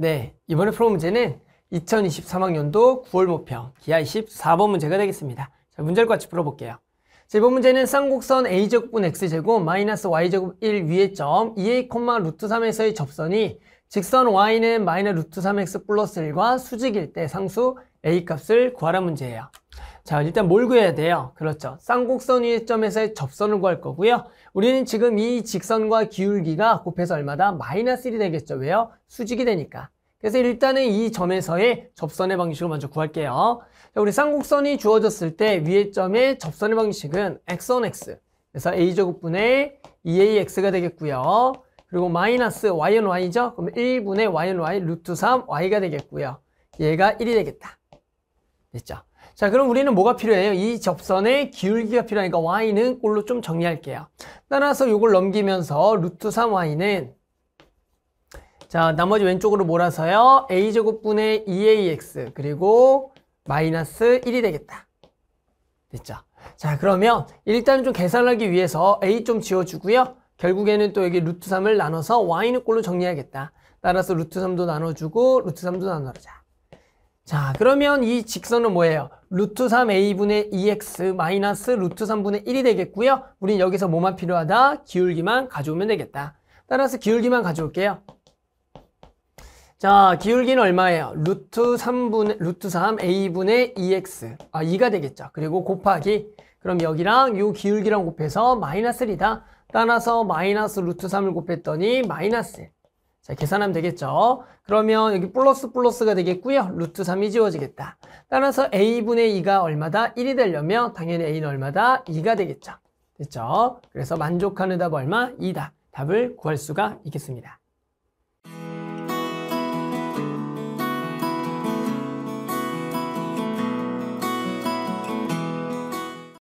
네, 이번에 풀어 문제는 2023학년도 9월 모평 기하 24번 문제가 되겠습니다. 자, 문제를 같이 풀어볼게요. 자, 이번 문제는 쌍곡선 a제곱분 x제곱 마이너스 y제곱 1 위의 점 2a, 루트 3에서의 접선이 직선 y는 마이너스 루트 3x 플러스 1과 수직일 때 상수 a 값을 구하라 문제예요. 자, 일단 뭘 구해야 돼요? 그렇죠. 쌍곡선 위의 점에서의 접선을 구할 거고요. 우리는 지금 이 직선과 기울기가 곱해서 얼마다? 마이너스 1이 되겠죠. 왜요? 수직이 되니까. 그래서 일단은 이 점에서의 접선의 방식을 먼저 구할게요. 자, 우리 쌍곡선이 주어졌을 때 위의 점의 접선의 방식은 xon x. 그래서 a제곱분의 2ax가 되겠고요. 그리고 마이너스 y는 y죠? 그럼 1분의 y는 y 루트 3y가 되겠고요. 얘가 1이 되겠다. 됐죠? 자 그럼 우리는 뭐가 필요해요? 이 접선의 기울기가 필요하니까 y는 꼴로 좀 정리할게요. 따라서 이걸 넘기면서 루트 3y는 자 나머지 왼쪽으로 몰아서요. a제곱분의 2ax 그리고 마이너스 1이 되겠다. 됐죠? 자 그러면 일단 좀 계산하기 위해서 a 좀 지워주고요. 결국에는 또 여기 루트 3을 나눠서 y는 꼴로 정리하겠다. 따라서 루트 3도 나눠주고 루트 3도 나눠자. 주자 그러면 이 직선은 뭐예요? 루트 3a분의 2x e 마이너스 루트 3분의 1이 되겠고요. 우린 여기서 뭐만 필요하다? 기울기만 가져오면 되겠다. 따라서 기울기만 가져올게요. 자, 기울기는 얼마예요? 루트 3분의, 루트 3a분의 2x. E 아, 2가 되겠죠. 그리고 곱하기. 그럼 여기랑 요 기울기랑 곱해서 마이너스 1이다. 따라서 마이너스 루트 3을 곱했더니 마이너스 1. 자, 계산하면 되겠죠. 그러면 여기 플러스 플러스가 되겠고요. 루트 3이 지워지겠다. 따라서 a분의 2가 얼마다? 1이 되려면 당연히 a는 얼마다? 2가 되겠죠. 됐죠? 그래서 만족하는 답 얼마? 2다. 답을 구할 수가 있겠습니다.